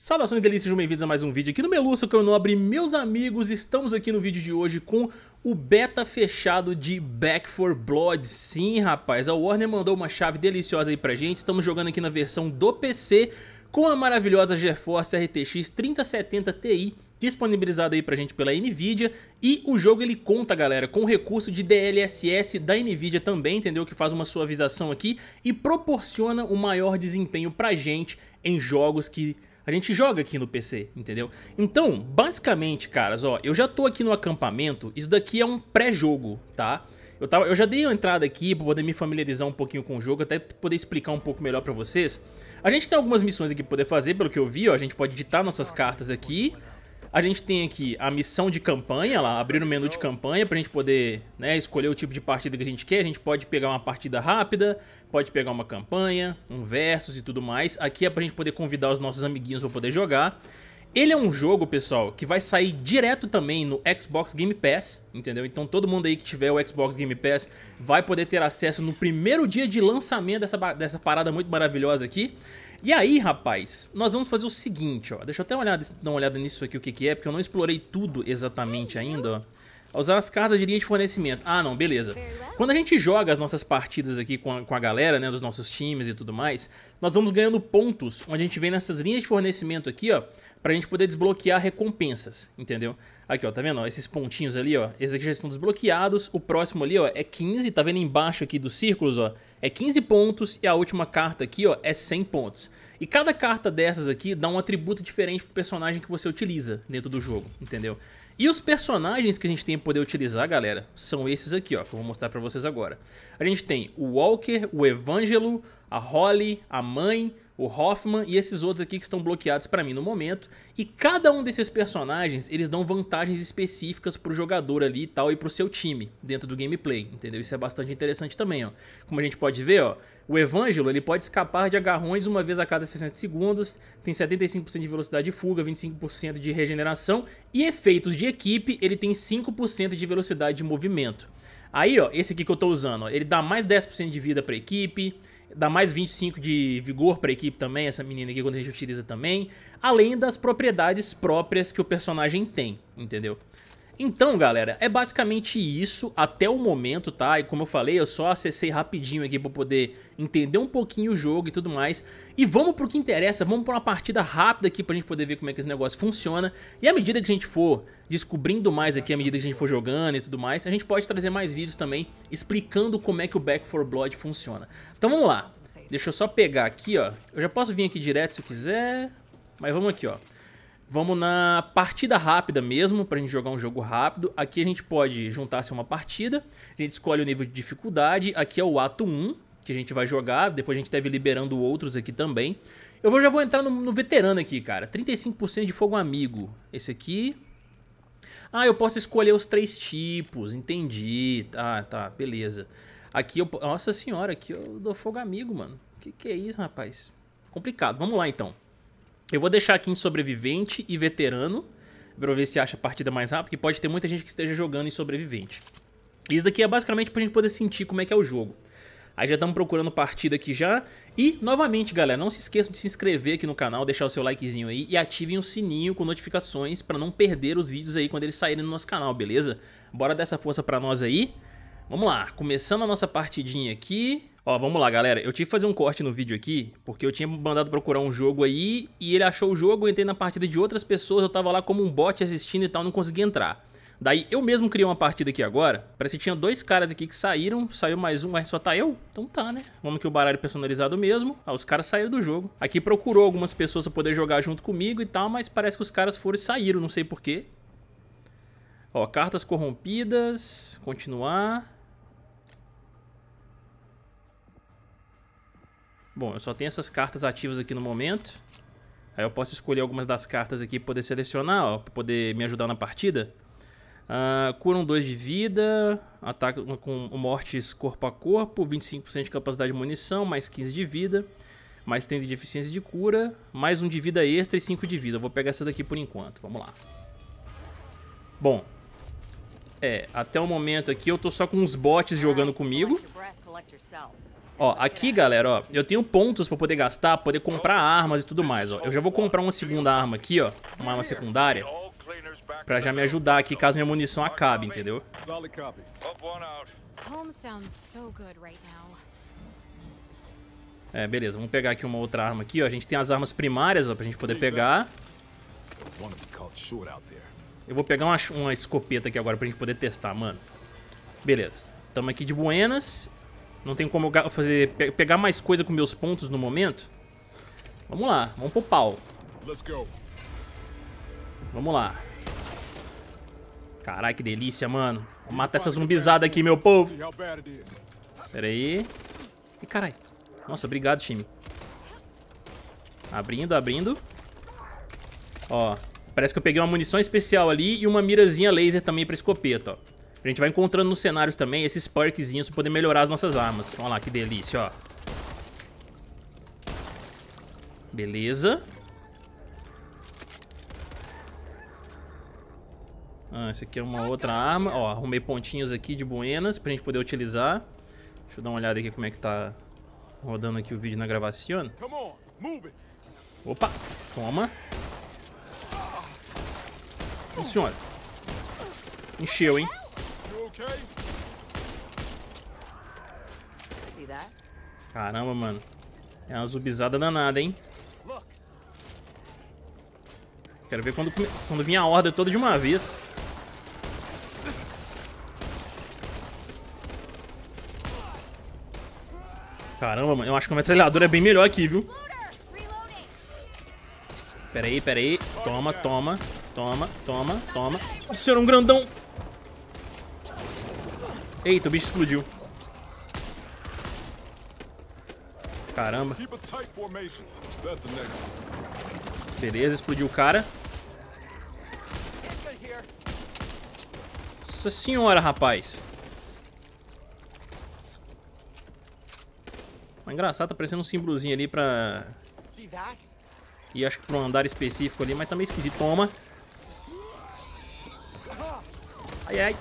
Saudações delícias, bem-vindos a mais um vídeo aqui no Meluço, que eu não abri. Meus amigos, estamos aqui no vídeo de hoje com o beta fechado de Back 4 Blood. Sim, rapaz, a Warner mandou uma chave deliciosa aí pra gente. Estamos jogando aqui na versão do PC com a maravilhosa GeForce RTX 3070 Ti disponibilizada aí pra gente pela Nvidia e o jogo ele conta, galera, com o recurso de DLSS da Nvidia também, entendeu? Que faz uma suavização aqui e proporciona o um maior desempenho pra gente em jogos que a gente joga aqui no PC, entendeu? Então, basicamente, caras, ó, eu já tô aqui no acampamento, isso daqui é um pré-jogo, tá? Eu, tava, eu já dei uma entrada aqui pra poder me familiarizar um pouquinho com o jogo, até poder explicar um pouco melhor pra vocês. A gente tem algumas missões aqui pra poder fazer, pelo que eu vi, ó, a gente pode editar nossas cartas aqui... A gente tem aqui a missão de campanha, lá, abrir o menu de campanha para a gente poder né, escolher o tipo de partida que a gente quer. A gente pode pegar uma partida rápida, pode pegar uma campanha, um versus e tudo mais. Aqui é para a gente poder convidar os nossos amiguinhos para poder jogar. Ele é um jogo, pessoal, que vai sair direto também no Xbox Game Pass, entendeu? Então todo mundo aí que tiver o Xbox Game Pass vai poder ter acesso no primeiro dia de lançamento dessa, dessa parada muito maravilhosa aqui. E aí, rapaz, nós vamos fazer o seguinte, ó. Deixa eu até olhar, dar uma olhada nisso aqui, o que, que é, porque eu não explorei tudo exatamente ainda, ó usar as cartas de linha de fornecimento. Ah, não, beleza. Quando a gente joga as nossas partidas aqui com a, com a galera, né, dos nossos times e tudo mais, nós vamos ganhando pontos, onde a gente vem nessas linhas de fornecimento aqui, ó, pra gente poder desbloquear recompensas, entendeu? Aqui, ó, tá vendo? Ó, esses pontinhos ali, ó, esses aqui já estão desbloqueados, o próximo ali, ó, é 15, tá vendo embaixo aqui dos círculos, ó, é 15 pontos e a última carta aqui, ó, é 100 pontos. E cada carta dessas aqui dá um atributo diferente pro personagem que você utiliza dentro do jogo, entendeu? E os personagens que a gente tem poder utilizar, galera, são esses aqui, ó, que eu vou mostrar pra vocês agora. A gente tem o Walker, o Evangelo, a Holly, a Mãe, o Hoffman e esses outros aqui que estão bloqueados para mim no momento. E cada um desses personagens, eles dão vantagens específicas pro jogador ali e tal e pro seu time dentro do gameplay, entendeu? Isso é bastante interessante também, ó. Como a gente pode ver, ó, o Evangelo, ele pode escapar de agarrões uma vez a cada 60 segundos, tem 75% de velocidade de fuga, 25% de regeneração e efeitos de equipe, ele tem 5% de velocidade de movimento. Aí, ó, esse aqui que eu tô usando, ó, ele dá mais 10% de vida pra equipe, dá mais 25 de vigor para a equipe também, essa menina aqui quando a gente utiliza também, além das propriedades próprias que o personagem tem, entendeu? Então, galera, é basicamente isso até o momento, tá? E como eu falei, eu só acessei rapidinho aqui pra poder entender um pouquinho o jogo e tudo mais. E vamos pro que interessa, vamos pra uma partida rápida aqui pra gente poder ver como é que esse negócio funciona. E à medida que a gente for descobrindo mais aqui, à medida que a gente for jogando e tudo mais, a gente pode trazer mais vídeos também explicando como é que o Back 4 Blood funciona. Então vamos lá. Deixa eu só pegar aqui, ó. Eu já posso vir aqui direto se eu quiser, mas vamos aqui, ó. Vamos na partida rápida mesmo, para gente jogar um jogo rápido. Aqui a gente pode juntar-se a uma partida, a gente escolhe o nível de dificuldade. Aqui é o ato 1 que a gente vai jogar, depois a gente deve liberando outros aqui também. Eu já vou entrar no, no veterano aqui, cara. 35% de fogo amigo. Esse aqui. Ah, eu posso escolher os três tipos, entendi. Tá, tá, beleza. Aqui eu... Nossa senhora, aqui eu dou fogo amigo, mano. Que que é isso, rapaz? Complicado. Vamos lá, então. Eu vou deixar aqui em sobrevivente e veterano, pra ver se acha a partida mais rápida, porque pode ter muita gente que esteja jogando em sobrevivente. Isso daqui é basicamente pra gente poder sentir como é que é o jogo. Aí já estamos procurando partida aqui já. E, novamente, galera, não se esqueçam de se inscrever aqui no canal, deixar o seu likezinho aí e ativem o sininho com notificações para não perder os vídeos aí quando eles saírem no nosso canal, beleza? Bora dar essa força para nós aí. Vamos lá, começando a nossa partidinha aqui. Ó, vamos lá, galera. Eu tive que fazer um corte no vídeo aqui, porque eu tinha mandado procurar um jogo aí, e ele achou o jogo, eu entrei na partida de outras pessoas, eu tava lá como um bot assistindo e tal, não consegui entrar. Daí eu mesmo criei uma partida aqui agora. Parece que tinha dois caras aqui que saíram. Saiu mais um, mas é, só tá eu? Então tá, né? Vamos que o baralho personalizado mesmo. Ah, os caras saíram do jogo. Aqui procurou algumas pessoas pra poder jogar junto comigo e tal, mas parece que os caras foram e saíram, não sei porquê. Ó, cartas corrompidas. Continuar. Bom, eu só tenho essas cartas ativas aqui no momento. Aí eu posso escolher algumas das cartas aqui para poder selecionar, ó, pra poder me ajudar na partida. Uh, ah, curam 2 de vida, ataca com mortes corpo a corpo, 25% de capacidade de munição, mais 15 de vida, mais 30 de eficiência de cura, mais 1 um de vida extra e 5 de vida. Eu vou pegar essa daqui por enquanto, vamos lá. Bom, é, até o momento aqui eu tô só com uns bots jogando comigo. Ó, aqui, galera, ó, eu tenho pontos pra poder gastar, poder comprar armas e tudo mais, ó. Eu já vou comprar uma segunda arma aqui, ó, uma arma secundária, pra já me ajudar aqui caso minha munição acabe, entendeu? É, beleza, vamos pegar aqui uma outra arma aqui, ó. A gente tem as armas primárias, ó, pra gente poder pegar. Eu vou pegar uma, uma escopeta aqui agora pra gente poder testar, mano. Beleza, tamo aqui de buenas não tem como eu fazer, pe pegar mais coisa com meus pontos no momento. Vamos lá, vamos pro pau. Vamos lá. Caralho, que delícia, mano. Vou matar essa zumbizada aqui, meu povo. Pera aí. Ih, caralho. Nossa, obrigado, time. Abrindo, abrindo. Ó, parece que eu peguei uma munição especial ali e uma mirazinha laser também pra escopeta, ó. A gente vai encontrando nos cenários também esses perkzinhos pra poder melhorar as nossas armas. Olha lá, que delícia, ó. Beleza. Ah, esse aqui é uma outra arma. Ó, arrumei pontinhos aqui de buenas pra gente poder utilizar. Deixa eu dar uma olhada aqui como é que tá rodando aqui o vídeo na gravação. Opa, toma. Sim, senhora. Encheu, hein? Caramba, mano. É uma zubizada danada, hein? Quero ver quando, quando vinha a horda toda de uma vez. Caramba, mano. Eu acho que a metralhadora é bem melhor aqui, viu? Pera aí, pera aí. Toma, toma, toma, toma, toma. Nossa senhora, um grandão. Eita, o bicho explodiu. Caramba. Beleza, explodiu o cara. Nossa senhora, rapaz. Mas engraçado, tá parecendo um símbolozinho ali pra... E acho que pra um andar específico ali, mas tá meio esquisito. Toma. Ai, ai.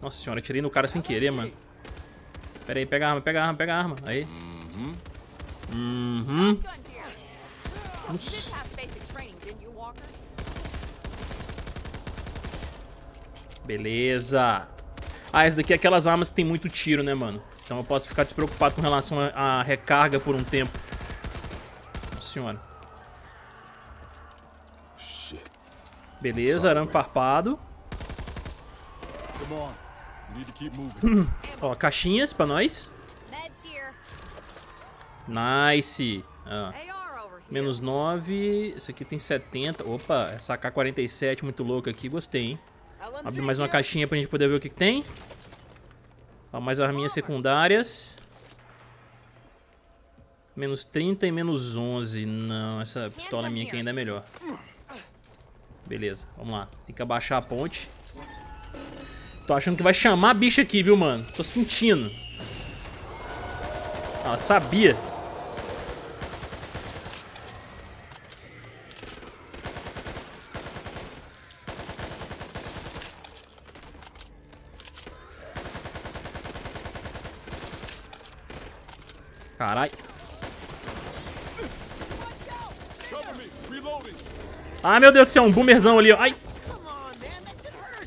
Nossa senhora, tirei no cara sem querer, mano. Pera aí, pega a arma, pega a arma, pega a arma. Aí. Uhum. Uhum. Beleza. Ah, essa daqui é aquelas armas que tem muito tiro, né, mano? Então eu posso ficar despreocupado com relação à recarga por um tempo. Nossa senhora. Beleza, arame farpado. Come Ó, caixinhas pra nós. Nice. Ah. Menos 9. Isso aqui tem 70. Opa, essa AK-47 muito louca aqui. Gostei, hein? Abre mais uma caixinha pra gente poder ver o que, que tem. Ó, mais arminhas secundárias. Menos 30 e menos 11. Não, essa pistola minha aqui ainda é melhor. Beleza, vamos lá. Tem que abaixar a ponte. Tô achando que vai chamar a bicha aqui, viu, mano? Tô sentindo. Ah, sabia. Carai. Ah, meu Deus do céu, um boomerzão ali, ó. Ai.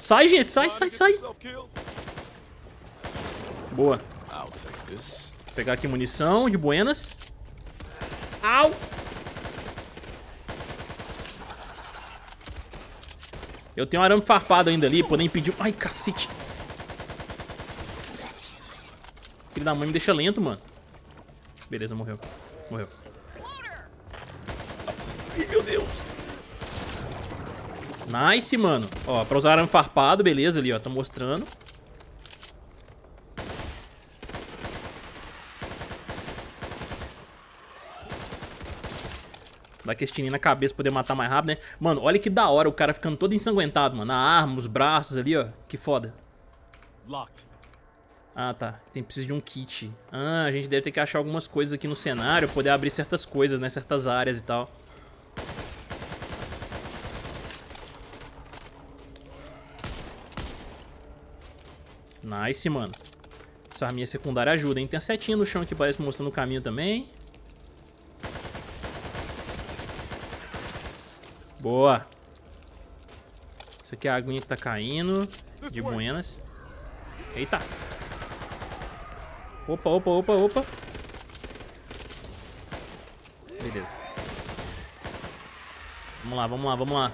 Sai, gente, sai, sai, sai. Boa. Vou pegar aqui munição de buenas. Au! Eu tenho um arame farpado ainda ali, podem impedir... Ai, cacete. Filho da mãe me deixa lento, mano. Beleza, morreu. Morreu. Ai, meu Deus. Nice, mano. Ó, pra usar arame farpado, beleza ali, ó. Tá mostrando. Dá esse tirinho na cabeça pra poder matar mais rápido, né? Mano, olha que da hora o cara ficando todo ensanguentado, mano. A arma, os braços ali, ó. Que foda. Ah, tá. Tem preciso de um kit. Ah, a gente deve ter que achar algumas coisas aqui no cenário, poder abrir certas coisas, né? Certas áreas e tal. Nice, mano. Essa arminha secundária ajuda, hein? Tem a setinha no chão que parece mostrando o caminho também. Boa. Isso aqui é a aguinha que tá caindo. De buenas. Eita. Opa, opa, opa, opa. Beleza. Vamos lá, vamos lá, vamos lá.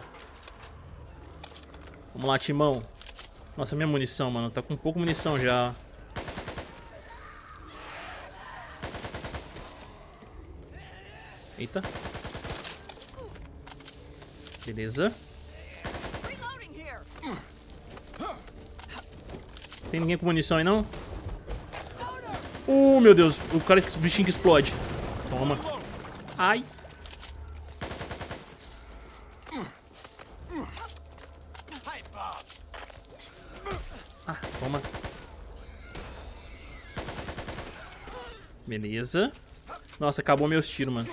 Vamos lá, Timão. Nossa, minha munição, mano. Tá com pouco munição já. Eita. Beleza. Tem ninguém com munição aí, não? Uh, meu Deus. O cara, o bichinho que explode. Toma. Ai. Toma. Beleza. Nossa, acabou meus tiros, mano.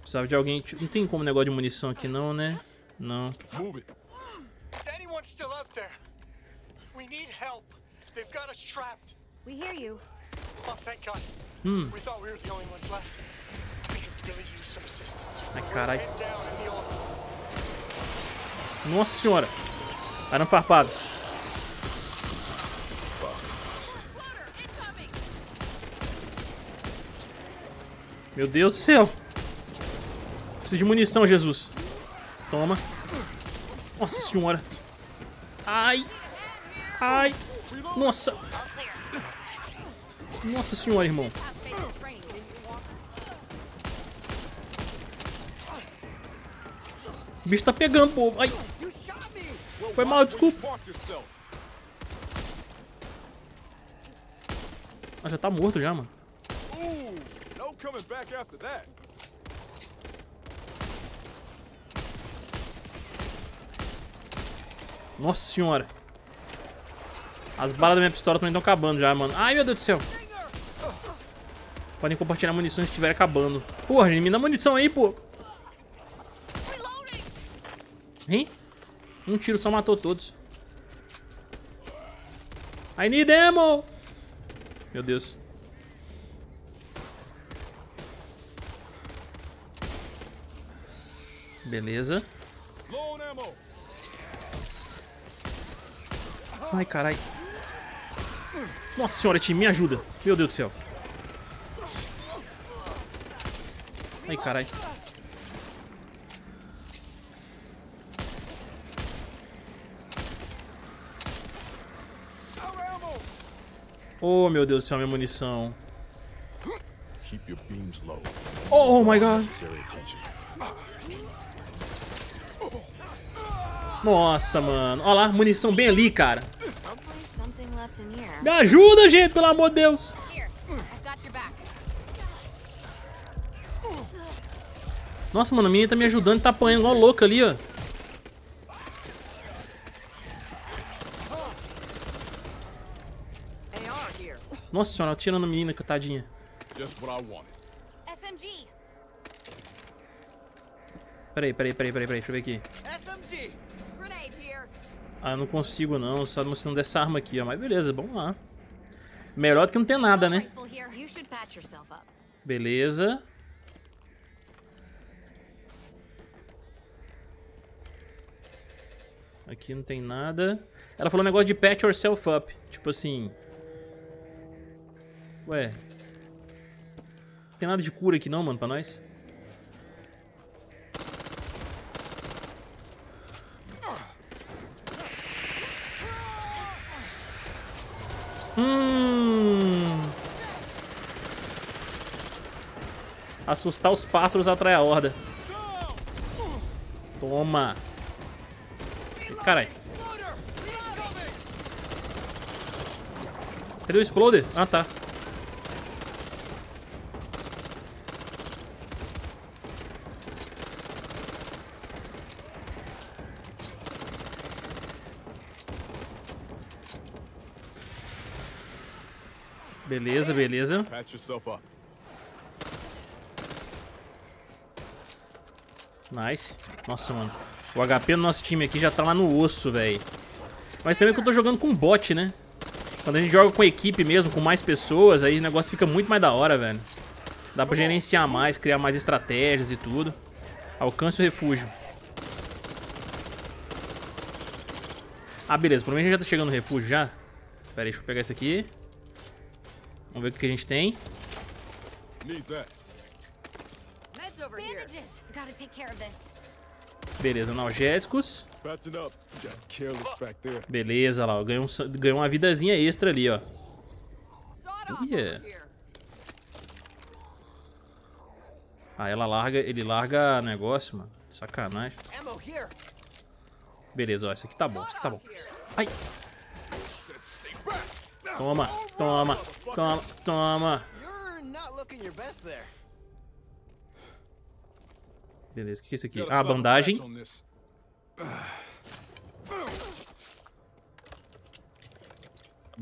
Precisava de alguém... Tipo, não tem como negócio de munição aqui não, né? Não. Is oh, hmm. Ai, caralho. Nossa senhora. Arame tá farpado. Meu Deus do céu. Preciso de munição, Jesus. Toma. Nossa senhora. Ai. Ai. Nossa. Nossa senhora, irmão. O bicho tá pegando, povo. Ai. Foi mal, desculpa. Ah, já tá morto já, mano. Nossa senhora. As balas da minha pistola também estão acabando já, mano. Ai, meu Deus do céu. Podem compartilhar munições se estiver acabando. Porra, gente, me dá munição aí, pô. Hein? Um tiro só matou todos. I need ammo! Meu Deus. Beleza. Ai, carai. Nossa senhora, time, me ajuda. Meu Deus do céu. Ai, carai. Oh, meu Deus do céu, minha munição. Oh, oh, my God. Nossa, mano. Olha lá, munição bem ali, cara. Me ajuda, gente, pelo amor de Deus. Nossa, mano, a menina tá me ajudando, tá apanhando igual louca ali, ó. Nossa senhora, tirando a menina, coitadinha. Peraí, peraí, peraí, peraí, peraí, deixa eu ver aqui. Ah, eu não consigo não, só mostrando dessa arma aqui, ó. Mas beleza, vamos lá. Melhor do que não ter nada, né? Beleza. Aqui não tem nada. Ela falou um negócio de patch yourself up. Tipo assim, Ué. Não tem nada de cura aqui não, mano, pra nós? Hum. Assustar os pássaros atrai a horda. Toma. Carai. Cadê o Exploder? Ah, tá. Beleza, beleza. Nice. Nossa, mano. O HP do nosso time aqui já tá lá no osso, velho. Mas também é que eu tô jogando com bot, né? Quando a gente joga com equipe mesmo, com mais pessoas, aí o negócio fica muito mais da hora, velho. Dá pra gerenciar mais, criar mais estratégias e tudo. Alcance o refúgio. Ah, beleza. Provavelmente já tá chegando no refúgio já. Pera aí, deixa eu pegar isso aqui. Vamos ver o que a gente tem. Beleza, analgésicos. Beleza, lá, ganhou, um, uma vidazinha extra ali, ó. Yeah. Ah, ela larga, ele larga negócio, mano. Sacanagem. Beleza, ó, isso aqui tá bom, isso aqui tá bom. Ai! Toma, toma, toma, toma. Beleza, o que é isso aqui? Ah, bandagem. Abre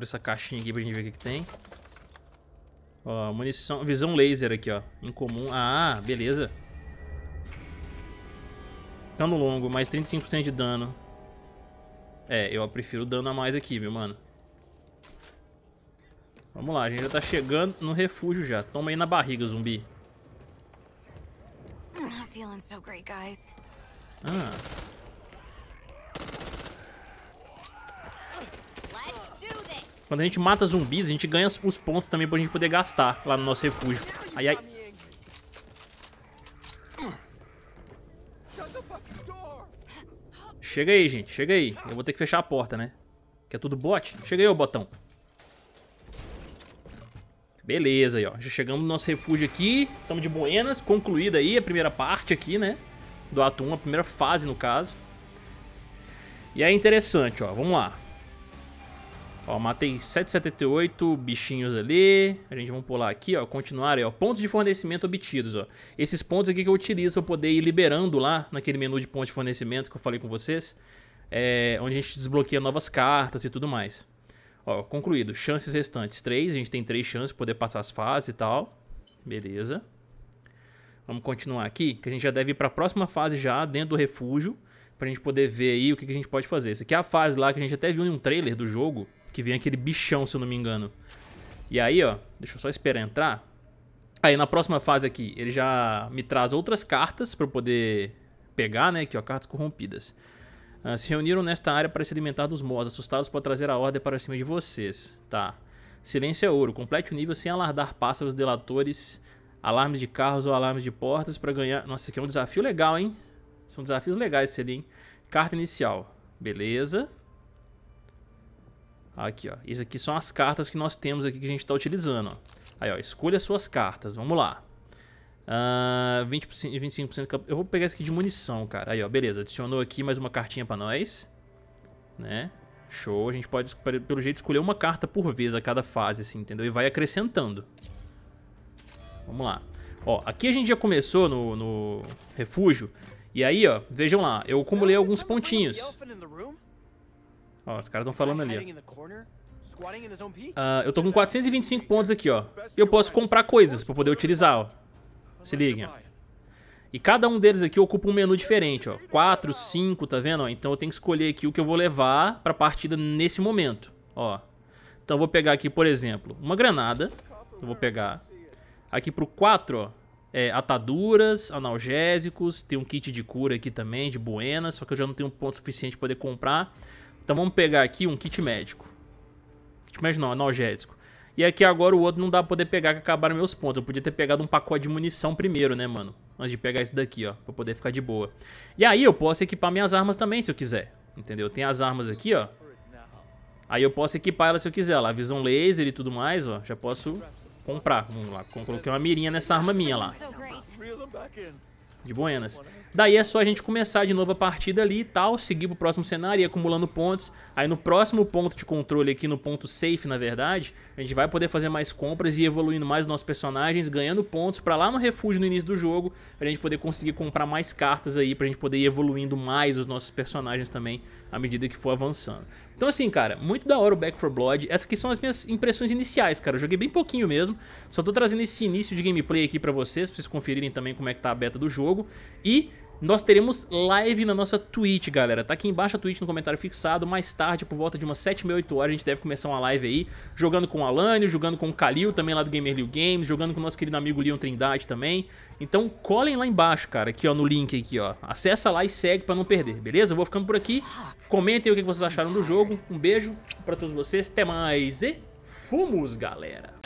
essa caixinha aqui pra gente ver o que, que tem. Ó, munição, visão laser aqui, ó. Incomum. Ah, beleza. Cano longo, mais 35% de dano. É, eu prefiro dano a mais aqui, viu, mano? Vamos lá, a gente já tá chegando no refúgio já. Toma aí na barriga, zumbi. Ah. ah. Quando a gente mata zumbis, a gente ganha os pontos também pra gente poder gastar lá no nosso refúgio. Ai, ai. Chega aí, gente. Chega aí. Eu vou ter que fechar a porta, né? Que é tudo bot. Chega aí, ô botão. Beleza aí, ó. Já chegamos no nosso refúgio aqui. Estamos de buenas. Concluída aí a primeira parte aqui, né? Do ato 1, a primeira fase, no caso. E é interessante, ó. Vamos lá. Ó, matei 778 bichinhos ali. A gente vai pular aqui, ó. Continuar aí, ó. Pontos de fornecimento obtidos, ó. Esses pontos aqui que eu utilizo pra poder ir liberando lá naquele menu de pontos de fornecimento que eu falei com vocês. É, onde a gente desbloqueia novas cartas e tudo mais. Ó, concluído. Chances restantes, três. A gente tem três chances de poder passar as fases e tal. Beleza. Vamos continuar aqui, que a gente já deve ir para a próxima fase já, dentro do refúgio, para a gente poder ver aí o que, que, a gente pode fazer. Essa aqui é a fase lá que a gente até viu em um trailer do jogo, que vem aquele bichão, se eu não me engano. E aí, ó, deixa eu só esperar entrar. Aí na próxima fase aqui, ele já me traz outras cartas para poder pegar, né? Aqui, ó, cartas corrompidas. Ah, se reuniram nesta área para se alimentar dos Mós, assustados por trazer a ordem para cima de vocês. Tá. Silêncio é ouro. Complete o nível sem alardar pássaros delatores, alarmes de carros ou alarmes de portas para ganhar. Nossa, isso aqui é um desafio legal, hein? São desafios legais esse ali, hein? Carta inicial. Beleza. Aqui, ó. Isso aqui são as cartas que nós temos aqui que a gente está utilizando, ó. Aí, ó. Escolha suas cartas. Vamos lá. Uh, 20%, 25%. Eu vou pegar esse aqui de munição, cara. Aí, ó, beleza. Adicionou aqui mais uma cartinha pra nós. Né? Show. A gente pode, pelo jeito, escolher uma carta por vez a cada fase, assim, entendeu? E vai acrescentando. Vamos lá. Ó, aqui a gente já começou no, no refúgio. E aí, ó, vejam lá. Eu acumulei alguns pontinhos. Ó, os caras estão falando ali, ó. Uh, eu tô com 425 pontos aqui, ó. E eu posso comprar coisas pra poder utilizar, ó. Se liguem. E cada um deles aqui ocupa um menu diferente, ó. 4, 5, tá vendo? então eu tenho que escolher aqui o que eu vou levar pra partida nesse momento, ó. Então eu vou pegar aqui, por exemplo, uma granada. Eu vou pegar aqui pro 4, ó. É, ataduras, analgésicos, tem um kit de cura aqui também, de buenas, só que eu já não tenho ponto suficiente pra poder comprar. Então vamos pegar aqui um kit médico. Kit médico não, analgésico. E aqui é agora o outro não dá pra poder pegar, que acabaram meus pontos. Eu podia ter pegado um pacote de munição primeiro, né, mano? Antes de pegar esse daqui, ó, pra poder ficar de boa. E aí eu posso equipar minhas armas também, se eu quiser. Entendeu? Tem as armas aqui, ó. Aí eu posso equipar elas se eu quiser, lá. Visão laser e tudo mais, ó. Já posso comprar. Vamos lá. Coloquei uma mirinha nessa arma minha lá de Buenas. Daí é só a gente começar de novo a partida ali e tal, seguir pro próximo cenário e acumulando pontos. Aí no próximo ponto de controle aqui, no ponto safe, na verdade, a gente vai poder fazer mais compras e evoluindo mais nossos personagens, ganhando pontos para lá no refúgio no início do jogo, a gente poder conseguir comprar mais cartas aí, pra gente poder ir evoluindo mais os nossos personagens também à medida que for avançando. Então assim, cara, muito da hora o Back 4 Blood. Essas aqui são as minhas impressões iniciais, cara. Eu joguei bem pouquinho mesmo. Só tô trazendo esse início de gameplay aqui pra vocês, pra vocês conferirem também como é que tá a beta do jogo. E nós teremos live na nossa Twitch, galera. Tá aqui embaixo a Twitch no comentário fixado. Mais tarde, por volta de umas 7, 6, 8 horas, a gente deve começar uma live aí. Jogando com o Alânio, jogando com o Kalil, também lá do Gamer Games. Jogando com o nosso querido amigo Leon Trindade também. Então colhem lá embaixo, cara, aqui ó, no link aqui, ó. Acessa lá e segue pra não perder, beleza? Eu vou ficando por aqui. Comentem o que vocês acharam do jogo. Um beijo pra todos vocês. Até mais e fomos, galera!